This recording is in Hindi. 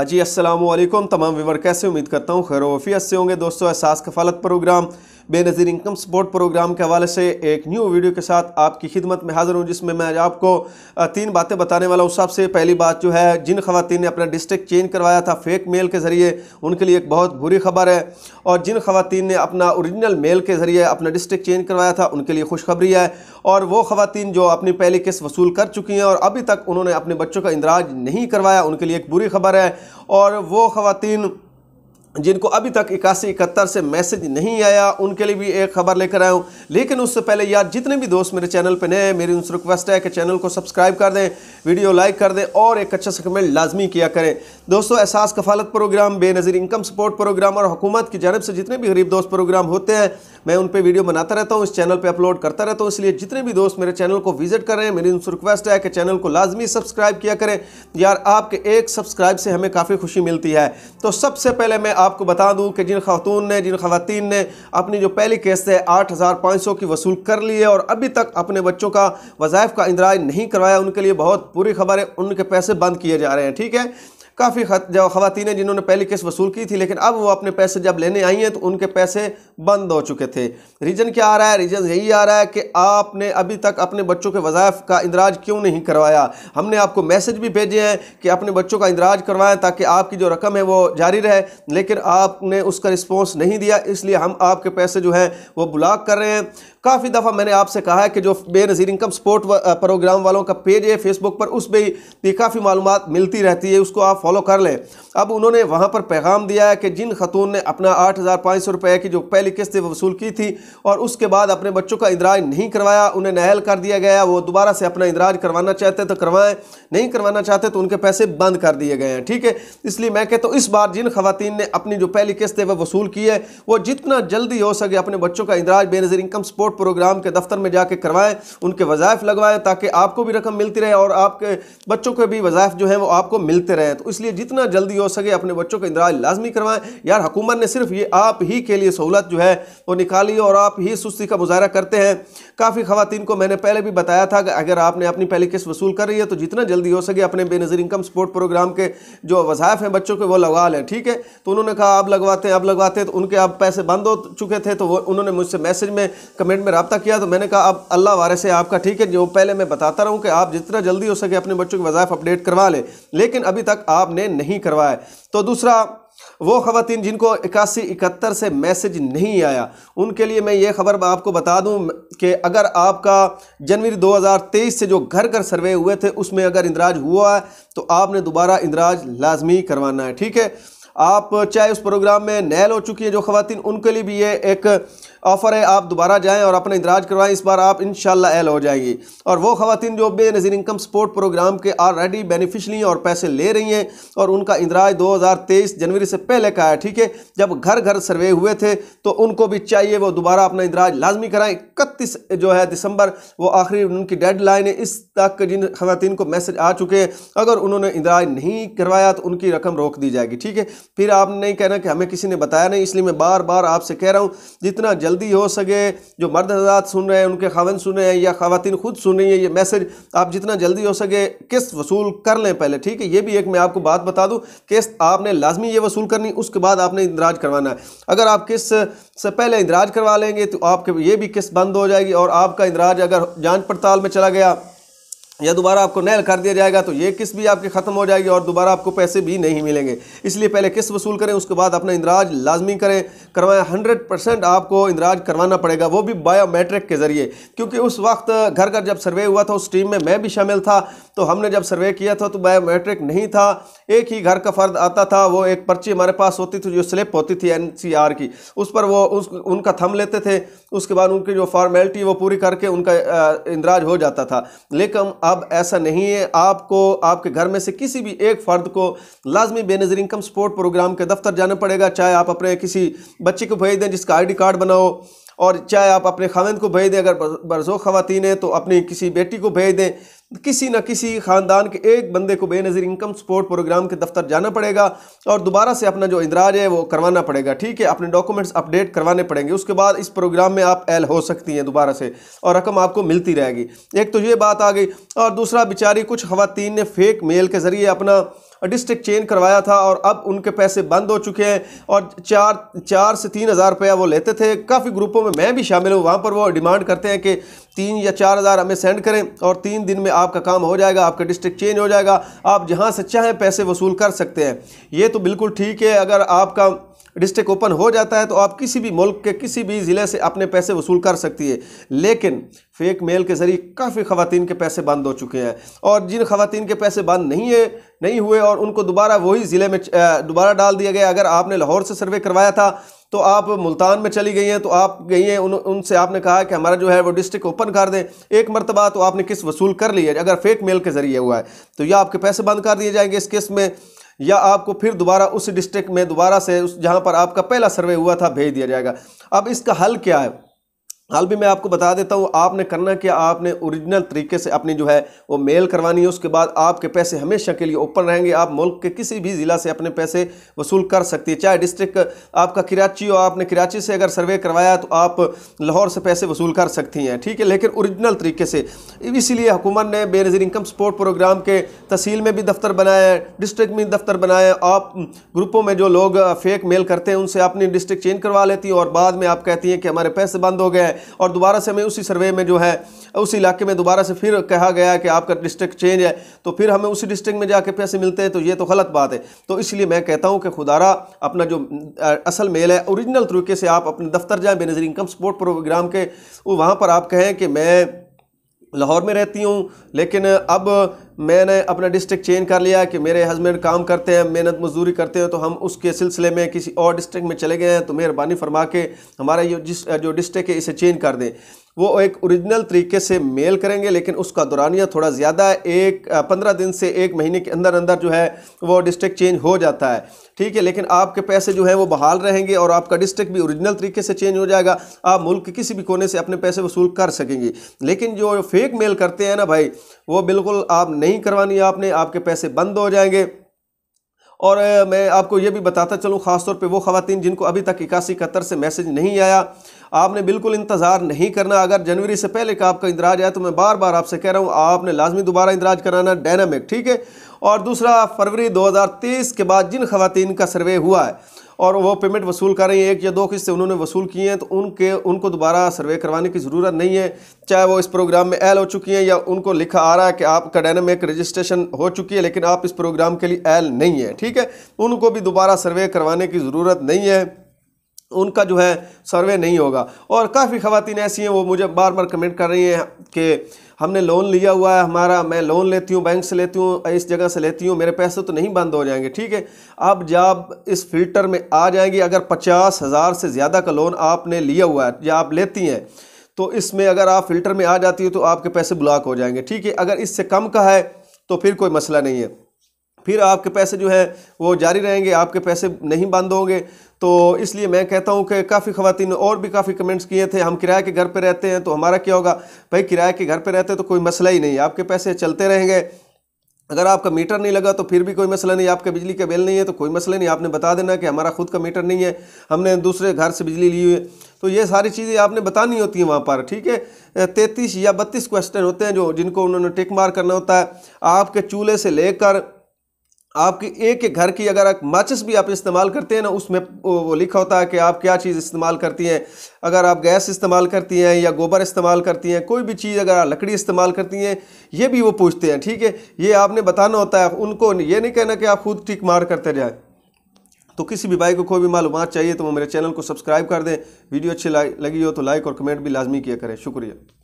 अजी हाँ असल तमाम विवर कैसे उम्मीद करता हूँ खैर वफियत से होंगे दोस्तों Ehsaas Kafaalat program Benazir income support program के हवाले से एक न्यू वीडियो के साथ आपकी खिदमत में हाज़िर हूँ जिसमें मैं आपको तीन बातें बताने वाला हूँ सबसे पहली बात जो है जिन खातन ने अपना डिस्ट्रिक्ट चेंज करवाया था फेक मेल के ज़रिए उनके लिए एक बहुत बुरी खबर है और जिन खातन ने अपना औरिजिनल मेल के ज़रिए अपना डिस्ट्रिक्ट चेंज करवाया था उनके लिए खुशखबरी है और वो खातन जो अपनी पहली किस्त वसूल कर चुकी हैं और अभी तक उन्होंने अपने बच्चों का इंदराज नहीं करवाया उनके लिए एक बुरी खबर है और वो खातन जिनको अभी तक इक्यासी इकहत्तर से मैसेज नहीं आया उनके लिए भी एक खबर लेकर आया हूँ लेकिन उससे पहले यार जितने भी दोस्त मेरे चैनल पर नए हैं मेरी उनसे रिक्वेस्ट है कि चैनल को सब्सक्राइब कर दें वीडियो लाइक कर दें और एक अच्छा सा कमेंट लाजमी किया करें दोस्तों Ehsaas Kafaalat program Benazir income support program और हुकूमत की जानब से जितने भी गरीब दोस्त प्रोग्राम होते हैं मैं उन पर वीडियो बनाता रहता हूँ इस चैनल पर अपलोड करता रहता हूँ इसलिए जितने भी दोस्त मेरे चैनल को विजिट कर रहे हैं मेरी उनसे रिक्वेस्ट है कि चैनल को लाजमी सब्सक्राइब किया करें यार आपके एक सब्सक्राइब से हमें काफ़ी खुशी मिलती है तो सबसे पहले मैं आपको बता दूँ कि जिन खातून ने जिन खातन ने अपनी जो पहली किस्त है आठ हज़ार पाँच सौ की वसूल कर ली है और अभी तक अपने बच्चों का वज़ाइफ का इंदराज नहीं करवाया उनके लिए बहुत बुरी खबर है उनके पैसे बंद किए जा रहे हैं ठीक है काफ़ी जो हैं जिन्होंने पहली किस्त वसूल की थी लेकिन अब वो अपने पैसे जब लेने आई हैं तो उनके पैसे बंद हो चुके थे रीज़न क्या आ रहा है रीज़न यही आ रहा है कि आपने अभी तक अपने बच्चों के वज़ायफ़ का इंदराज क्यों नहीं करवाया हमने आपको मैसेज भी भेजे हैं कि अपने बच्चों का इंदराज करवाएं ताकि आपकी जो रकम है वो जारी रहे लेकिन आपने उसका रिस्पॉन्स नहीं दिया इसलिए हम आपके पैसे जो हैं वो ब्लॉक कर रहे हैं काफ़ी दफ़ा मैंने आपसे कहा है कि जो बेनज़ीर इनकम सपोर्ट प्रोग्राम वालों का पेज है फेसबुक पर उस पर भी काफ़ी मालूम मिलती रहती है उसको आप फॉलो कर लें अब उन्होंने वहाँ पर पैगाम दिया है कि जिन खतून ने अपना आठ हज़ार पाँच सौ रुपये की जो पहली किस्त वसूल की थी और उसके बाद अपने बच्चों का इंदराज नहीं करवाया उन्हें नहल कर दिया गया वो दोबारा से अपना इंदराज करवाना चाहते तो करवाएँ नहीं करवाना चाहते तो उनके पैसे बंद कर दिए गए हैं ठीक है इसलिए मैं कहता हूँ इस बार जिन खातन ने अपनी जो पहली किस्त है वह वसूल की है वो जितना जल्दी हो सके अपने बच्चों का इंदराज Benazir income support report program के दफ्तर में जाके करवाएं उनके वज़ायफ़ लगवाएं ताकि आपको भी रकम मिलती रहे और आपके बच्चों के भी वज़ायफ़ जो हैं वो आपको मिलते रहें तो इसलिए जितना जल्दी हो सके अपने बच्चों का इंदराज लाजमी करवाएं यार हुकूमत ने सिर्फ ये आप ही के लिए सहूलत जो है वो निकाली और आप ही सुस्ती का मुजाहरा करते हैं काफ़ी खातन को मैंने पहले भी बताया था कि अगर आपने अपनी पहली किस्त वसूल कर रही है तो जितना जल्दी हो सके अपने बेनज़ीर इनकम सपोर्ट प्रोग्राम के जो वज़ायफ़ हैं बच्चों के वो लगा लें ठीक है तो उन्होंने कहा आप लगवाते हैं आप लगवाते हैं तो उनके आप पैसे बंद हो चुके थे तो वो उन्होंने मुझसे मैसेज में कमेंट में रबता किया तो मैंने कहा अब अल्लाह वारे से आपका ठीक है जो पहले मैं बताता रहूँ कि आप जितना जल्दी हो सके अपने बच्चों की वज़ायफ अपडेट करवा लें लेकिन अभी तक आपने नहीं करवाया तो दूसरा वो ख़वान जिनको इक्यासी इकहत्तर से मैसेज नहीं आया उनके लिए मैं ये खबर आपको बता दूं कि अगर आपका जनवरी 2023 से जो घर घर सर्वे हुए थे उसमें अगर इंदराज हुआ है तो आपने दोबारा इंदराज लाजमी करवाना है ठीक है आप चाहे उस प्रोग्राम में नैल हो चुकी है जो ख़वान उनके लिए भी ये एक ऑफ़र है आप दोबारा जाएँ और अपना इंदराज करवाएं इस बार आप इन एल हो जाएंगी और वो खातन जो बेनज़ीर इनकम सपोर्ट प्रोग्राम के ऑलरेडी बेनिफिशली और पैसे ले रही हैं और उनका इंदराज दो हज़ार तेईस जनवरी से पहले का है ठीक है जब घर घर सर्वे हुए थे तो उनको भी चाहिए वो दोबारा अपना इंदराज लाजमी कराएँ इकतीस जो है दिसंबर वो आखिरी उनकी डेड लाइन है इस तक जिन खातन को मैसेज आ चुके हैं अगर उन्होंने इंदराज नहीं करवाया तो उनकी रकम रोक दी जाएगी ठीक है फिर आपने नहीं कहना कि हमें किसी ने बताया नहीं इसलिए मैं बार बार आपसे कह रहा हूँ जितना जल्द जल्दी हो सके जो मर्द हजरात सुन रहे हैं उनके खावन सुन रहे हैं या खातन खुद सुन रही हैं ये मैसेज आप जितना जल्दी हो सके किस्त वसूल कर लें पहले ठीक है ये भी एक मैं आपको बात बता दूँ किस्त आपने लाजमी ये वसूल करनी उसके बाद आपने इंदराज करवाना है अगर आप किस्त से पहले इंदराज करवा लेंगे तो आपके ये भी किस्त बंद हो जाएगी और आपका इंदराज अगर जाँच पड़ताल में चला गया या दोबारा आपको नैल कर दिया जाएगा तो ये किस्त भी आपकी ख़त्म हो जाएगी और दोबारा आपको पैसे भी नहीं मिलेंगे इसलिए पहले किस्त वसूल करें उसके बाद अपना इंदराज लाजमी करें करवाएं हंड्रेड परसेंट आपको इंदराज करवाना पड़ेगा वो भी बायोमेट्रिक के ज़रिए क्योंकि उस वक्त घर घर जब सर्वे हुआ था उस टीम में मैं भी शामिल था तो हमने जब सर्वे किया था तो बायोमेट्रिक नहीं था एक ही घर का फ़र्द आता था वो एक पर्ची हमारे पास होती थी जो स्लिप होती थी एन की उस पर वो उस उनका थम लेते थे उसके बाद उनकी जो फॉर्मेलिटी वो पूरी करके उनका इंदराज हो जाता था लेकिन अब ऐसा नहीं है आपको आपके घर में से किसी भी एक फ़र्द को लाजमी बेनज़र इनकम सपोर्ट प्रोग्राम के दफ्तर जाना पड़ेगा चाहे आप अपने किसी बच्चे को भेज दें जिसका आईडी कार्ड बनाओ और चाहे आप अपने खावंद को भेज दें अगर बरसों खातन हैं तो अपनी किसी बेटी को भेज दें किसी न किसी ख़ानदान के एक बंदे को बेनज़ीर इनकम सपोर्ट प्रोग्राम के दफ्तर जाना पड़ेगा और दोबारा से अपना जो इंदराज है वो करवाना पड़ेगा ठीक है अपने डॉक्यूमेंट्स अपडेट करवाने पड़ेंगे उसके बाद इस प्रोग्राम में आप एल हो सकती हैं दोबारा से और रकम आपको मिलती रहेगी एक तो ये बात आ गई और दूसरा बेचारी कुछ खवतन ने फेक मेल के ज़रिए अपना डिस्ट्रिक्ट चेंज करवाया था और अब उनके पैसे बंद हो चुके हैं और चार चार से तीन हज़ार रुपया वो लेते थे काफ़ी ग्रुपों में मैं भी शामिल हूँ वहाँ पर वो डिमांड करते हैं कि तीन या चार हज़ार हमें सेंड करें और तीन दिन में आपका काम हो जाएगा आपका डिस्ट्रिक्ट चेंज हो जाएगा आप जहाँ से चाहें पैसे वसूल कर सकते हैं ये तो बिल्कुल ठीक है अगर आपका डिस्ट्रिक्ट ओपन हो जाता है तो आप किसी भी मुल्क के किसी भी ज़िले से अपने पैसे वसूल कर सकती है लेकिन फेक मेल के ज़रिए काफ़ी ख़वान के पैसे बंद हो चुके हैं और जिन खातन के पैसे बंद नहीं है नहीं हुए और उनको दोबारा वही ज़िले में दोबारा डाल दिया गया अगर आपने लाहौर से सर्वे करवाया था तो आप मुल्तान में चली गई हैं तो आप गई हैं उन उनसे आपने कहा कि हमारा जो है वो डिस्ट्रिक्ट ओपन कर दें एक मरतबा तो आपने किस वसूल कर लिया अगर फेक मेल के ज़रिए हुआ है तो यह आपके पैसे बंद कर दिए जाएंगे इस केस में या आपको फिर दोबारा उस डिस्ट्रिक्ट में दोबारा से उस जहाँ पर आपका पहला सर्वे हुआ था भेज दिया जाएगा अब इसका हल क्या है हाल भी मैं आपको बता देता हूँ आपने करना क्या आपने ओरिजिनल तरीके से अपनी जो है वो मेल करवानी है उसके बाद आपके पैसे हमेशा के लिए ओपन रहेंगे आप मुल्क के किसी भी ज़िला से अपने पैसे वसूल कर सकती है चाहे डिस्ट्रिक्ट आपका कराची हो आपने कराची से अगर सर्वे करवाया तो आप लाहौर से पैसे वसूल कर सकती हैं ठीक है लेकिन औरिजिनल तरीके से इसीलिए हुकूमत ने बेनजीर इनकम सपोर्ट प्रोग्राम के तहसील में भी दफ्तर बनाए हैं डिस्ट्रिक्ट में दफ्तर बनाए आप ग्रुपों में जो लोग फेक मेल करते हैं उनसे अपनी डिस्ट्रिक्ट चेंज करवा लेती हैं और बाद में आप कहती हैं कि हमारे पैसे बंद हो गए है और दोबारा से हमें उसी सर्वे में जो है उस इलाके में दोबारा से फिर कहा गया कि आपका डिस्ट्रिक्ट चेंज है तो फिर हमें उसी डिस्ट्रिक्ट में जाके पैसे मिलते हैं तो ये तो गलत बात है तो इसलिए मैं कहता हूँ कि खुदारा अपना जो असल मेल है ओरिजिनल तरीके से आप अपने दफ्तर जाएँ बेनज़ीर इनकम सपोर्ट प्रोग्राम के वहाँ पर आप कहें कि मैं लाहौर में रहती हूँ लेकिन अब मैंने अपना डिस्ट्रिक्ट चेंज कर लिया कि मेरे हस्बैंड काम करते हैं मेहनत मजदूरी करते हैं तो हम उसके सिलसिले में किसी और डिस्ट्रिक्ट में चले गए हैं तो मेहरबानी फरमा के हमारा ये जिस जो डिस्ट्रिक्ट है इसे चेंज कर दें वो एक ओरिजिनल तरीके से मेल करेंगे लेकिन उसका दौरानिया थोड़ा ज़्यादा एक पंद्रह दिन से एक महीने के अंदर अंदर जो है वो डिस्ट्रिक्ट चेंज हो जाता है ठीक है लेकिन आपके पैसे जो है वो बहाल रहेंगे और आपका डिस्ट्रिक्ट भी ओरिजिनल तरीके से चेंज हो जाएगा आप मुल्क किसी भी कोने से अपने पैसे वसूल कर सकेंगे लेकिन जो फेक मेल करते हैं ना भाई वो बिल्कुल आप नहीं करवानी आपने आपके पैसे बंद हो जाएंगे और मैं आपको ये भी बताता चलूँ ख़ासतौर पे वो ख़वान जिनको अभी तक इक्यासी इकहत्तर से मैसेज नहीं आया आपने बिल्कुल इंतज़ार नहीं करना अगर जनवरी से पहले का आपका इंदराज आया तो मैं बार बार आपसे कह रहा हूँ आपने लाजमी दोबारा इंदराज कराना डायनामिक ठीक है और दूसरा फरवरी 2030 के बाद जिन खातन का सर्वे हुआ है और वो पेमेंट वसूल कर रही हैं एक या दो किस्तें उन्होंने वसूल की हैं तो उनके उनको दोबारा सर्वे करवाने की ज़रूरत नहीं है चाहे वो इस प्रोग्राम में एल हो चुकी हैं या उनको लिखा आ रहा है कि आपका डायनामिक रजिस्ट्रेशन हो चुकी है लेकिन आप इस प्रोग्राम के लिए एल नहीं है ठीक है उनको भी दोबारा सर्वे करवाने की ज़रूरत नहीं है उनका जो है सर्वे नहीं होगा और काफ़ी ख़वान ऐसी हैं वो मुझे बार बार कमेंट कर रही हैं कि हमने लोन लिया हुआ है हमारा मैं लोन लेती हूँ बैंक से लेती हूँ इस जगह से लेती हूँ मेरे पैसे तो नहीं बंद हो जाएंगे ठीक है अब जब इस फिल्टर में आ जाएंगी अगर पचास हज़ार से ज़्यादा का लोन आपने लिया हुआ है या आप लेती हैं तो इसमें अगर आप फिल्टर में आ जाती हो तो आपके पैसे ब्लॉक हो जाएंगे ठीक है अगर इससे कम का है तो फिर कोई मसला नहीं है फिर आपके पैसे जो है वो जारी रहेंगे आपके पैसे नहीं बंद होंगे तो इसलिए मैं कहता हूँ कि काफ़ी खातन और भी काफ़ी कमेंट्स किए थे हम किराए के घर पे रहते हैं तो हमारा क्या होगा भाई किराए के घर पे रहते हैं तो कोई मसला ही नहीं है आपके पैसे चलते रहेंगे अगर आपका मीटर नहीं लगा तो फिर भी कोई मसला नहीं आपके बिजली का बिल नहीं है तो कोई मसला नहीं आपने बता देना कि हमारा खुद का मीटर नहीं है हमने दूसरे घर से बिजली ली हुई है तो ये सारी चीज़ें आपने बतानी होती हैं वहाँ पर ठीक है तैंतीस या बत्तीस क्वेश्चन होते हैं जो जिनको उन्होंने टिक मार करना होता है आपके चूल्हे से लेकर आपकी एक एक घर की अगर आप माचिस भी आप इस्तेमाल करते हैं ना उसमें वो लिखा होता है कि आप क्या चीज़ इस्तेमाल करती हैं अगर आप गैस इस्तेमाल करती हैं या गोबर इस्तेमाल करती हैं कोई भी चीज़ अगर लकड़ी इस्तेमाल करती हैं ये भी वो पूछते हैं ठीक है ये आपने बताना होता है उनको ये नहीं कहना कि आप खुद टिक मार करते जाए तो किसी भी भाई को कोई भी मालूम चाहिए तो वो मेरे चैनल को सब्सक्राइब कर दें वीडियो अच्छी लगी हो तो लाइक और कमेंट भी लाजमी किया करें शुक्रिया